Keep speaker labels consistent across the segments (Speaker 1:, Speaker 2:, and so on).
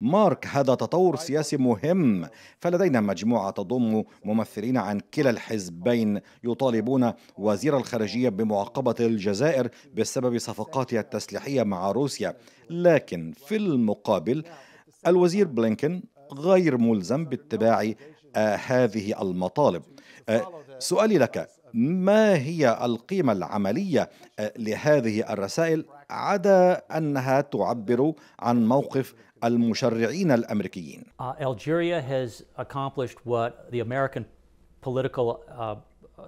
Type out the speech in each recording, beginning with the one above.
Speaker 1: مارك هذا تطور سياسي مهم فلدينا مجموعة تضم ممثلين عن كلا الحزبين يطالبون وزير الخارجية بمعاقبة الجزائر بسبب صفقاتها التسليحية مع روسيا لكن في المقابل الوزير بلينكن غير ملزم باتباع آه، هذه المطالب آه، سؤالي لك ما هي القيمة العملية آه, لهذه الرسائل عدا أنها تعبر عن موقف المشرعين الأمريكيين.
Speaker 2: Uh, Algeria has accomplished what the American political uh,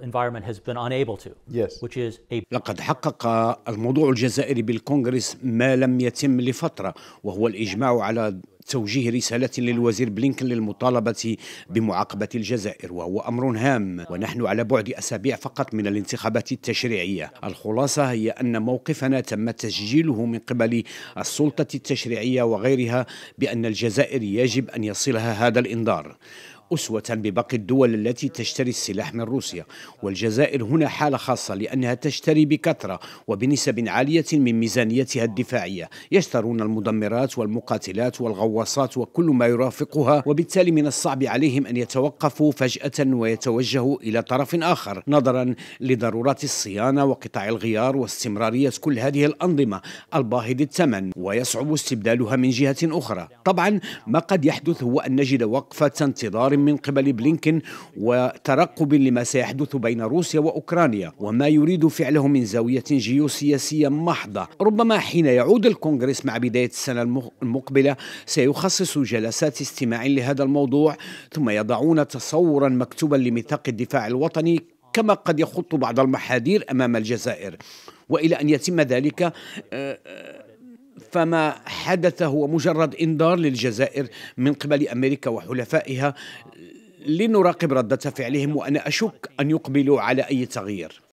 Speaker 2: environment has been unable to. Yes. Which is
Speaker 3: a لقد حقق الموضوع الجزائري بالكونغرس ما لم يتم لفترة وهو الإجماع على توجيه رسالة للوزير بلينكن للمطالبة بمعاقبة الجزائر وهو أمر هام ونحن على بعد أسابيع فقط من الانتخابات التشريعية الخلاصة هي أن موقفنا تم تسجيله من قبل السلطة التشريعية وغيرها بأن الجزائر يجب أن يصلها هذا الإنذار أسوة بباقي الدول التي تشتري السلاح من روسيا والجزائر هنا حالة خاصة لأنها تشتري بكثرة وبنسب عالية من ميزانيتها الدفاعية يشترون المدمرات والمقاتلات والغواصات وكل ما يرافقها وبالتالي من الصعب عليهم أن يتوقفوا فجأة ويتوجهوا إلى طرف آخر نظرا لضرورة الصيانة وقطاع الغيار واستمرارية كل هذه الأنظمة الباهظ الثمن ويصعب استبدالها من جهة أخرى طبعا ما قد يحدث هو أن نجد وقفة انتظار من قبل بلينكن وترقب لما سيحدث بين روسيا وأوكرانيا وما يريد فعله من زاوية جيوسياسية محضة ربما حين يعود الكونغرس مع بداية السنة المقبلة سيخصص جلسات استماع لهذا الموضوع ثم يضعون تصورا مكتوبا لميثاق الدفاع الوطني كما قد يخط بعض المحاذير أمام الجزائر وإلى أن يتم ذلك آه، آه، فما حدث هو مجرد انذار للجزائر من قبل امريكا وحلفائها لنراقب رده فعلهم وانا اشك ان يقبلوا على اي تغيير